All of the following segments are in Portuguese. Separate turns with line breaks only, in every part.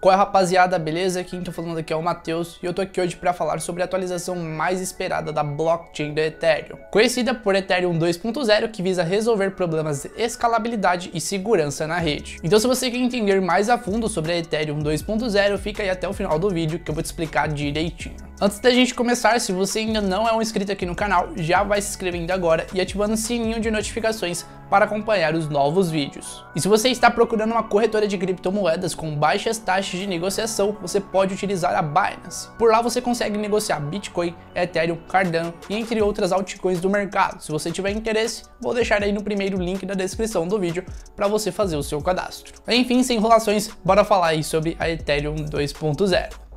Qual é, rapaziada? Beleza? Quem tá falando aqui é o Matheus e eu tô aqui hoje para falar sobre a atualização mais esperada da blockchain do Ethereum. Conhecida por Ethereum 2.0, que visa resolver problemas de escalabilidade e segurança na rede. Então se você quer entender mais a fundo sobre a Ethereum 2.0, fica aí até o final do vídeo que eu vou te explicar direitinho. Antes da gente começar, se você ainda não é um inscrito aqui no canal, já vai se inscrevendo agora e ativando o sininho de notificações para acompanhar os novos vídeos. E se você está procurando uma corretora de criptomoedas com baixas taxas de negociação, você pode utilizar a Binance. Por lá você consegue negociar Bitcoin, Ethereum, Cardano e entre outras altcoins do mercado. Se você tiver interesse, vou deixar aí no primeiro link na descrição do vídeo para você fazer o seu cadastro. Enfim, sem enrolações, bora falar aí sobre a Ethereum 2.0.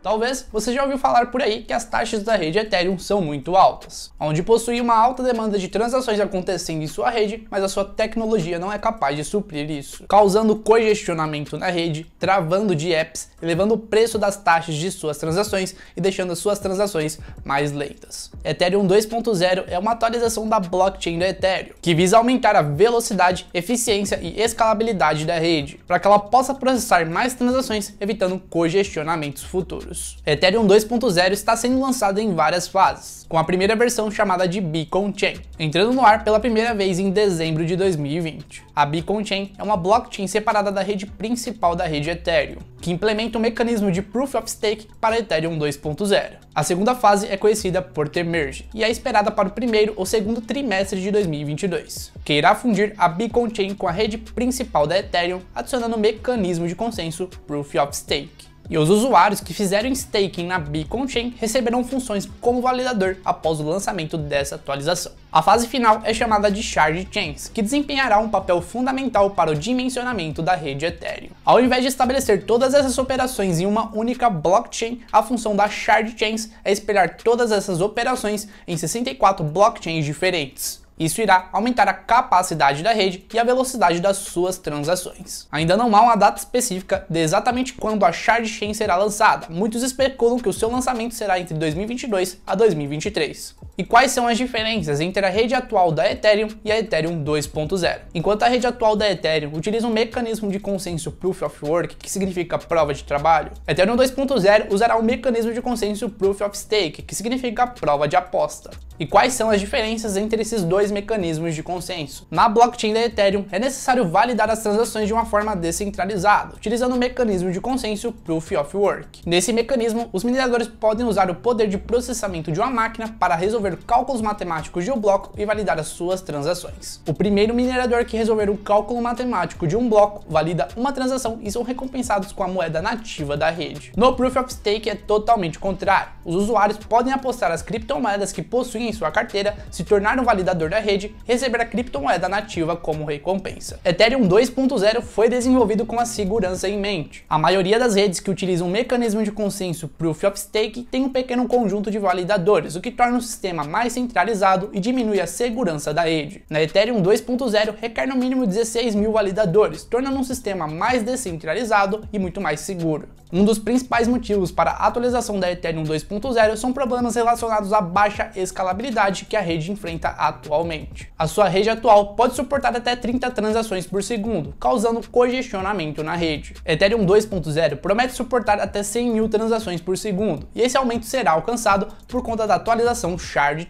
Talvez você já ouviu falar por aí que as taxas da rede Ethereum são muito altas, onde possui uma alta demanda de transações acontecendo em sua rede, mas a sua tecnologia não é capaz de suprir isso, causando congestionamento na rede, travando de apps, elevando o preço das taxas de suas transações e deixando as suas transações mais lentas. Ethereum 2.0 é uma atualização da blockchain da Ethereum, que visa aumentar a velocidade, eficiência e escalabilidade da rede, para que ela possa processar mais transações, evitando congestionamentos futuros anos. Ethereum 2.0 está sendo lançado em várias fases, com a primeira versão chamada de Beacon Chain, entrando no ar pela primeira vez em dezembro de 2020. A Beacon Chain é uma blockchain separada da rede principal da rede Ethereum, que implementa o um mecanismo de Proof of Stake para Ethereum 2.0. A segunda fase é conhecida por T-Merge e é esperada para o primeiro ou segundo trimestre de 2022, que irá fundir a Beacon Chain com a rede principal da Ethereum, adicionando o mecanismo de consenso Proof of Stake. E os usuários que fizeram staking na Beacon Chain receberão funções como validador após o lançamento dessa atualização. A fase final é chamada de Charge Chains, que desempenhará um papel fundamental para o dimensionamento da rede Ethereum. Ao invés de estabelecer todas essas operações em uma única blockchain, a função da Shard Chains é espelhar todas essas operações em 64 blockchains diferentes. Isso irá aumentar a capacidade da rede e a velocidade das suas transações. Ainda não há uma data específica de exatamente quando a Shard Chain será lançada. Muitos especulam que o seu lançamento será entre 2022 a 2023. E quais são as diferenças entre a rede atual da Ethereum e a Ethereum 2.0? Enquanto a rede atual da Ethereum utiliza um mecanismo de consenso Proof of Work, que significa prova de trabalho, a Ethereum 2.0 usará o um mecanismo de consenso Proof of Stake, que significa prova de aposta. E quais são as diferenças entre esses dois mecanismos de consenso? Na blockchain da Ethereum, é necessário validar as transações de uma forma descentralizada, utilizando o mecanismo de consenso Proof of Work. Nesse mecanismo, os mineradores podem usar o poder de processamento de uma máquina para resolver resolver cálculos matemáticos de um bloco e validar as suas transações. O primeiro minerador que resolver o cálculo matemático de um bloco valida uma transação e são recompensados com a moeda nativa da rede. No Proof of Stake é totalmente contrário. Os usuários podem apostar as criptomoedas que possuem em sua carteira, se tornar um validador da rede, receber a criptomoeda nativa como recompensa. Ethereum 2.0 foi desenvolvido com a segurança em mente. A maioria das redes que utilizam o mecanismo de consenso Proof of Stake tem um pequeno conjunto de validadores, o que torna o sistema sistema mais centralizado e diminui a segurança da rede. Na Ethereum 2.0 requer no mínimo 16 mil validadores, tornando um sistema mais descentralizado e muito mais seguro. Um dos principais motivos para a atualização da Ethereum 2.0 são problemas relacionados à baixa escalabilidade que a rede enfrenta atualmente. A sua rede atual pode suportar até 30 transações por segundo, causando congestionamento na rede. Ethereum 2.0 promete suportar até 100 mil transações por segundo, e esse aumento será alcançado por conta da atualização Shard. Hard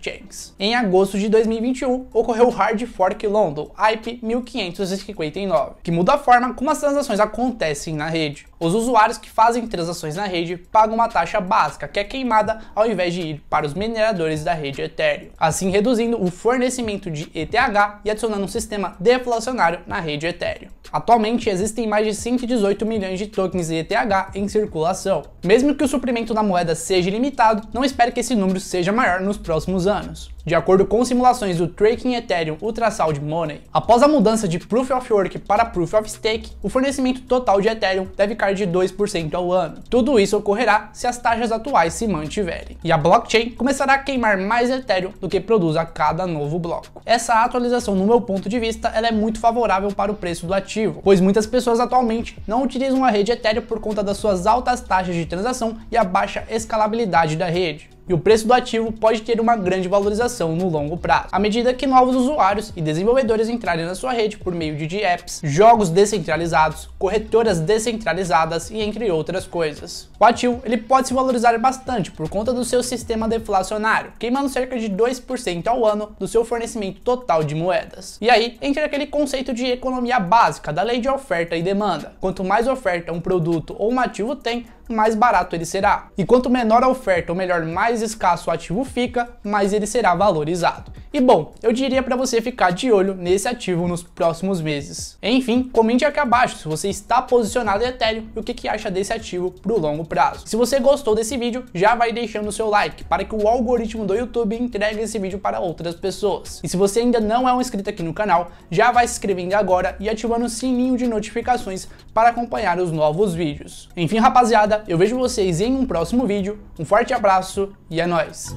Em agosto de 2021, ocorreu o Hard Fork London, IPE 1559, que muda a forma como as transações acontecem na rede. Os usuários que fazem transações na rede pagam uma taxa básica, que é queimada ao invés de ir para os mineradores da rede Ethereum, assim reduzindo o fornecimento de ETH e adicionando um sistema deflacionário na rede Ethereum. Atualmente existem mais de 118 milhões de tokens ETH em circulação. Mesmo que o suprimento da moeda seja limitado, não espere que esse número seja maior nos próximos próximos anos, de acordo com simulações do Tracking Ethereum Ultrasound Money. Após a mudança de Proof of Work para Proof of Stake, o fornecimento total de Ethereum deve cair de 2% ao ano. Tudo isso ocorrerá se as taxas atuais se mantiverem. E a blockchain começará a queimar mais Ethereum do que produz a cada novo bloco. Essa atualização, no meu ponto de vista, ela é muito favorável para o preço do ativo, pois muitas pessoas atualmente não utilizam a rede Ethereum por conta das suas altas taxas de transação e a baixa escalabilidade da rede e o preço do ativo pode ter uma grande valorização no longo prazo, à medida que novos usuários e desenvolvedores entrarem na sua rede por meio de apps, jogos descentralizados, corretoras descentralizadas e entre outras coisas. O ativo ele pode se valorizar bastante por conta do seu sistema deflacionário, queimando cerca de 2% ao ano do seu fornecimento total de moedas. E aí entra aquele conceito de economia básica da lei de oferta e demanda. Quanto mais oferta um produto ou um ativo tem, mais barato ele será. E quanto menor a oferta, ou melhor, mais escasso o ativo fica, mais ele será valorizado. E bom, eu diria para você ficar de olho nesse ativo nos próximos meses. Enfim, comente aqui abaixo se você está posicionado em Ethereum e o que, que acha desse ativo para o longo prazo. Se você gostou desse vídeo, já vai deixando o seu like para que o algoritmo do YouTube entregue esse vídeo para outras pessoas. E se você ainda não é um inscrito aqui no canal, já vai se inscrevendo agora e ativando o sininho de notificações para acompanhar os novos vídeos. Enfim, rapaziada, eu vejo vocês em um próximo vídeo. Um forte abraço e é nóis!